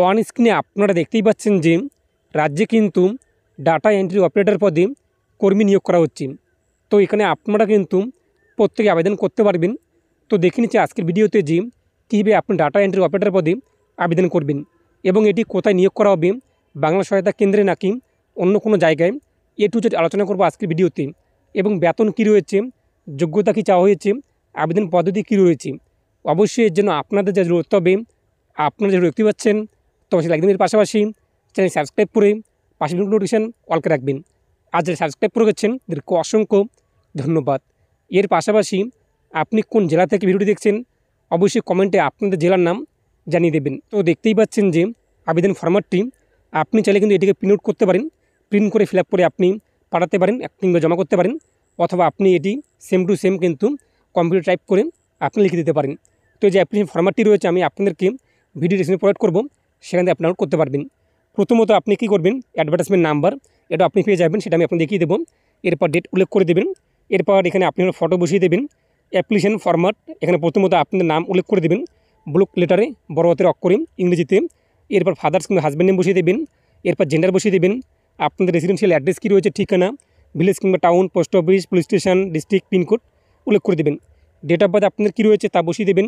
on স্ক্রিনে আপনারা দেখতেই পাচ্ছেন যে রাজ্যে কিন্তু ডাটা এন্ট্রি অপারেটর পদে কর্মী নিয়োগ করা হচ্ছে তো এখানে আপনারা কিন্তু প্রত্যেকে আবেদন করতে পারবেন তো দেখে নিচ্ছি আজকের ভিডিওতে যে কীভাবে আপনি ডাটা এন্ট্রি অপারেটর পদে আবেদন করবেন এবং এটি কোথায় নিয়োগ করা হবে বাংলা সহায়তা কেন্দ্রে নাকি অন্য কোনো জায়গায় এ টু জেড আলোচনা করবো আজকের ভিডিওতে এবং বেতন কী রয়েছে যোগ্যতা কী চাওয়া হয়েছে আবেদন পদ্ধতি কী রয়েছে অবশ্যই এর জন্য আপনাদের যা করতে হবে আপনারা যেটা দেখতে পাচ্ছেন তো বেশি লাইক এর পাশাপাশি চ্যানেল সাবস্ক্রাইব করে পাশে নোটিফিকেশান অল করে রাখবেন আর যারা সাবস্ক্রাইব করে গেছেন তাদেরকে অসংখ্য ধন্যবাদ এর পাশাপাশি আপনি কোন জেলা থেকে ভিডিওটি দেখছেন অবশ্যই কমেন্টে আপনাদের জেলার নাম জানিয়ে দেবেন তো দেখতেই পাচ্ছেন যে আবেদন ফর্মারটি আপনি চাইলে কিন্তু এটিকে প্রিন্ট আউট করতে পারেন প্রিন্ট করে ফিল করে আপনি পাঠাতে পারেন কিংবা জমা করতে পারেন অথবা আপনি এটি সেম টু সেম কিন্তু কম্পিউটার টাইপ করে আপনি লিখে দিতে পারেন তো যে অ্যাপ্লিকেশন ফর্মারটি রয়েছে আমি আপনাদেরকে ভিডিও ডিসক্রিপশনে প্রোভাইড করবো সেখান থেকে আপনি করতে পারবেন প্রথমত আপনি কি করবেন অ্যাডভার্টাইজমেন্ট নাম্বার এটা আপনি পেয়ে যাবেন সেটা আমি আপনি দেখিয়ে দেবো এরপর ডেট উল্লেখ করে দেবেন এরপর এখানে আপনি ফটো বসিয়ে দেবেন অ্যাপ্লিকেশন ফরম্যাট এখানে প্রথমত আপনার নাম উল্লেখ করে দেবেন ব্লক লেটারে বড় হাতের অক্ষরে ইংরেজিতে এরপর ফাদার্স কিংবা হাজব্যান্ড নেম বসিয়ে দেবেন এরপর জেন্ডার বসিয়ে দেবেন আপনাদের রেসিডেন্সিয়াল অ্যাড্রেস কী রয়েছে ঠিকানা ভিলেজ কিংবা town post office police station district pin code উল্লেখ করে দেবেন ডেট অফ বার্থ আপনাদের কী রয়েছে তা বসিয়ে দেবেন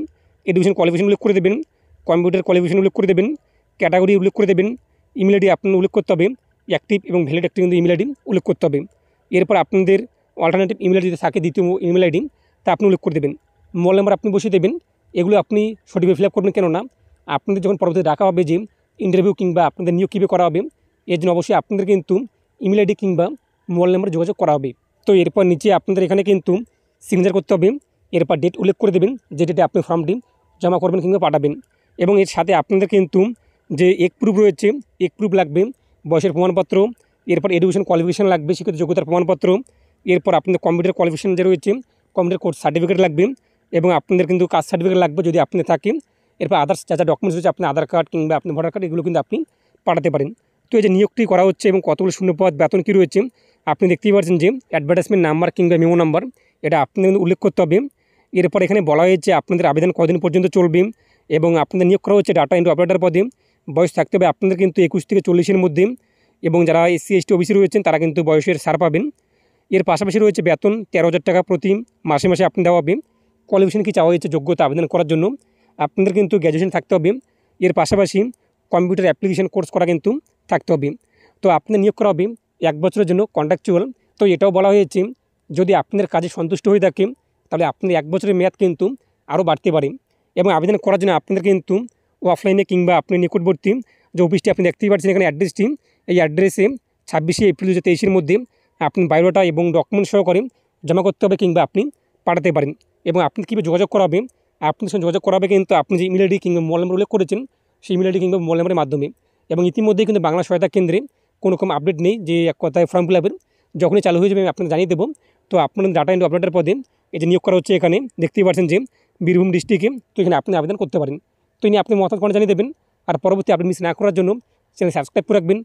এডুকেশন কোয়ালিফিকেশন উল্লেখ করে দেবেন কম্পিউটার কোয়ালিফিকেশন উল্লেখ করে দেবেন ক্যাটাগরি উল্লেখ করে দেবেন ইমেল আইডি আপনার উল্লেখ করতে হবে অ্যাক্টিভ এবং ভ্যালিড অ্যাক্টিভ কিন্তু ইমেল আইডি উল্লেখ করতে হবে এরপর আপনাদের অল্টারনেটিভ ইমেল আইডি থাকে দ্বিতীয় ইমেল আইডি তা আপনি উল্লেখ করে দেবেন মোবাইল নাম্বার আপনি বসিয়ে দেবেন এগুলো আপনি সঠিকভাবে ফিল আপ করবেন কেননা আপনাদের যখন পরবর্তীতে ডাকা হবে যে ইন্টারভিউ কিংবা আপনাদের নিয়োগ কীভাবে করা হবে এর জন্য অবশ্যই আপনাদের কিন্তু ইমেল আইডি কিংবা মোবাইল নাম্বার যোগাযোগ করা হবে তো এরপর নিচে আপনাদের এখানে কিন্তু সিগনেচার করতে হবে এরপর ডেট উল্লেখ করে দেবেন যে ডেটে আপনি ফর্মটি জমা করবেন কিংবা পাঠাবেন এবং এর সাথে আপনাদের কিন্তু যে এক প্রুফ রয়েছে এক প্রুফ লাগবে বয়সের প্রমাণপত্র এরপর এডুকেশন কোয়ালিফিকেশান লাগবে শিক্ষিত যোগ্যতার প্রমাণপত্র এরপর আপনাদের কম্পিউটার কোয়ালিফিকেশান যে রয়েছে কম্পিউটার কোর্স সার্টিফিকেট লাগবে এবং আপনাদের কিন্তু কাস্ট সার্টিফিকেট লাগবে যদি আপনি থাকেন এরপর আদার্স যা যা ডকুমেন্টস রয়েছে আপনার আধার কার্ড কিংবা আপনি ভোটার কার্ড এগুলো কিন্তু আপনি পাঠাতে পারেন তো এই যে নিয়োগটি করা হচ্ছে এবং কতগুলো শূন্যপদ বেতন কী রয়েছে আপনি দেখতেই পাচ্ছেন যে অ্যাডভার্টাইজমেন্ট নাম্বার কিংবা মেমো নাম্বার এটা আপনাদের কিন্তু উল্লেখ করতে হবে এরপর এখানে বলা হয়েছে আপনাদের আবেদন কদিন পর্যন্ত চলবে এবং আপনাদের নিয়োগ করা হচ্ছে ডাটা এন্ট্রি অপারেটার পদে বয়স থাকতে হবে আপনাদের কিন্তু একুশ থেকে চল্লিশের মধ্যে এবং যারা এসসি এসটি ওবিসি রয়েছেন তারা কিন্তু বয়সের সার পাবেন এর পাশাপাশি রয়েছে বেতন তেরো হাজার টাকা প্রতি মাসে মাসে আপনি দেওয়া হবে কোয়ালিফিকেশন কি চাওয়া হয়েছে যোগ্যতা আবেদন করার জন্য আপনাদের কিন্তু গ্র্যাজুয়েশন থাকতে হবে এর পাশাপাশি কম্পিউটার অ্যাপ্লিকেশন কোর্স করা কিন্তু থাকতে হবে তো আপনাদের নিয়োগ করা হবে এক বছরের জন্য কন্ট্রাকচুয়াল তো এটাও বলা হয়েছে যদি আপনাদের কাজে সন্তুষ্ট হয়ে থাকে তাহলে আপনাদের এক বছরের মেয়াদ কিন্তু আরও বাড়তে পারে এবং আবেদন করার জন্য আপনাদের কিন্তু অফলাইনে কিংবা আপনি নিকটবর্তী যে অফিসটি আপনি দেখতেই পাচ্ছেন এখানে অ্যাড্রেসটি এই অ্যাড্রেসে ছাব্বিশে এপ্রিল দু হাজার মধ্যে আপনি বায়োডাটা এবং ডকুমেন্ট সহকারে জমা করতে হবে কিংবা আপনি পাঠাতে পারেন এবং আপনি কীভাবে যোগাযোগ করাবে আপনার সঙ্গে যোগাযোগ করাবে কিন্তু আপনি যে ইমেল আইডি কিংবা মোবাইল নম্বর উল্লেখ করেছেন সেই ইমেল আইডি কিংবা মোবাইল নম্বরের মাধ্যমে এবং ইতিমধ্যেই কিন্তু বাংলা সহায়তা কেন্দ্রে কোনো রকম আপডেট নেই যে এক কথায় ফর্ম ফিল আপের যখনই চালু হয়ে যাবে আমি আপনাকে জানিয়ে দেবো তো আপনার ডাটা এন্ড আপডেটের পদে এই যে নিয়োগ করা হচ্ছে এখানে দেখতেই পাচ্ছেন যে বীরভূম ডিস্ট্রিক্টে তো এখানে আপনি আবেদন করতে পারেন তো ইনি আপনি মতামত জানিয়ে দেবেন আর পরবর্তী আপনি মিস না করার জন্য চ্যানেল সাবস্ক্রাইব করে রাখবেন